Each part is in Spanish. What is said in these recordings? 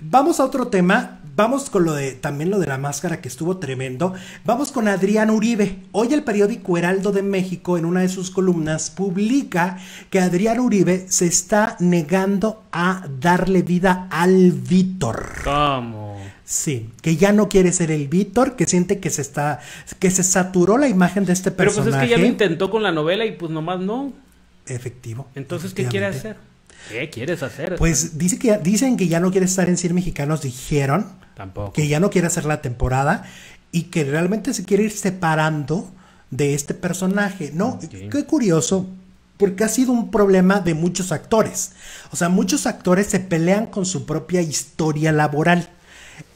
Vamos a otro tema. Vamos con lo de también lo de la máscara que estuvo tremendo. Vamos con Adrián Uribe. Hoy el periódico Heraldo de México en una de sus columnas publica que Adrián Uribe se está negando a darle vida al Víctor. ¿Cómo? Sí, que ya no quiere ser el Víctor, que siente que se está que se saturó la imagen de este personaje. Pero pues es que ya lo intentó con la novela y pues nomás no. Efectivo. Entonces, ¿qué quiere hacer? ¿Qué quieres hacer? Pues dice que, dicen que ya no quiere estar en mexicano, mexicanos, dijeron. Que ya no quiere hacer la temporada y que realmente se quiere ir separando de este personaje. No, qué curioso, porque ha sido un problema de muchos actores. O sea, muchos actores se pelean con su propia historia laboral.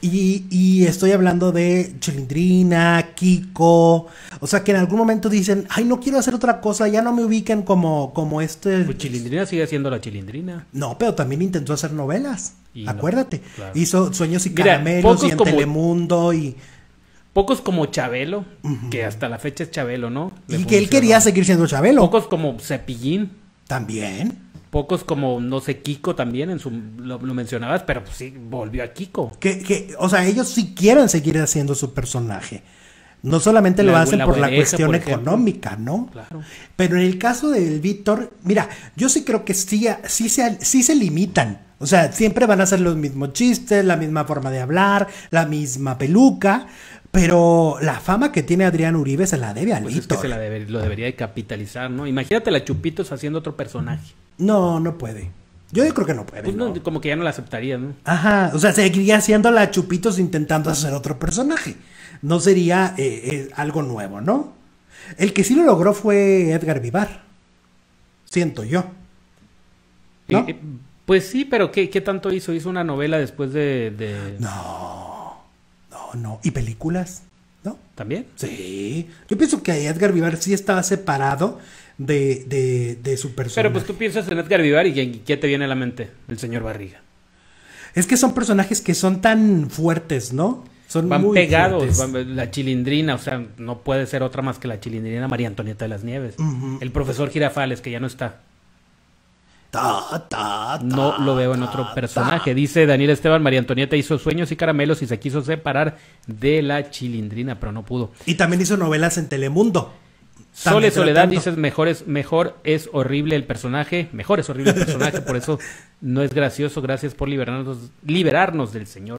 Y, y, estoy hablando de Chilindrina, Kiko. O sea, que en algún momento dicen, ay, no quiero hacer otra cosa, ya no me ubiquen como, como este. Pues Chilindrina sigue siendo la Chilindrina. No, pero también intentó hacer novelas. acuérdate. Hizo Sueños y Caramelos y en Telemundo y. Pocos como Chabelo, que hasta la fecha es Chabelo, ¿no? y que él quería seguir siendo Chabelo. Pocos como Cepillín. También. Pocos como, no sé, Kiko también, en su, lo, mencionabas, pero pues sí, volvió a Kiko. Que, o sea, ellos sí quieren seguir haciendo su personaje. No solamente lo hacen por la cuestión económica, ¿no? Claro. Pero en el caso del Víctor, mira, yo sí creo que sí, sí, se, sí se limitan. O sea, siempre van a hacer los mismos chistes, la misma forma de hablar, la misma peluca. Pero la fama que tiene Adrián Uribe se la debe al pues Víctor. se la debe, lo debería de capitalizar, ¿no? Imagínate la Chupitos haciendo otro personaje. No, no puede. Yo creo que no puede. Pues como que ya no la aceptaría, ¿no? Ajá, o sea, seguiría haciéndola la chupitos intentando hacer otro personaje. No sería eh, eh, algo nuevo, ¿no? El que sí lo logró fue Edgar Vivar. Siento yo. Eh, pues sí, pero ¿qué, tanto hizo? ¿Hizo una novela después de, de... No, no, no. ¿Y películas? ¿No? ¿También? Sí. Yo pienso que Edgar Vivar sí estaba separado de, de, de su persona. Pero pues tú piensas en Edgar Vivar y ¿qué te viene a la mente? El señor Barriga. Es que son personajes que son tan fuertes, ¿no? Son van muy pegados, eh, la chilindrina, o sea, no puede ser otra más que la chilindrina María Antonieta de las Nieves. El profesor Girafales, que ya no está. Ta, ta, no lo veo en otro personaje. Dice Daniel Esteban, María Antonieta hizo sueños y caramelos y se quiso separar de la chilindrina, pero no pudo. Y también hizo novelas en Telemundo. Sole Soledad dices mejor es, mejor es horrible el personaje, mejor es horrible el personaje, por eso no es gracioso. Gracias por liberarnos, liberarnos del Señor.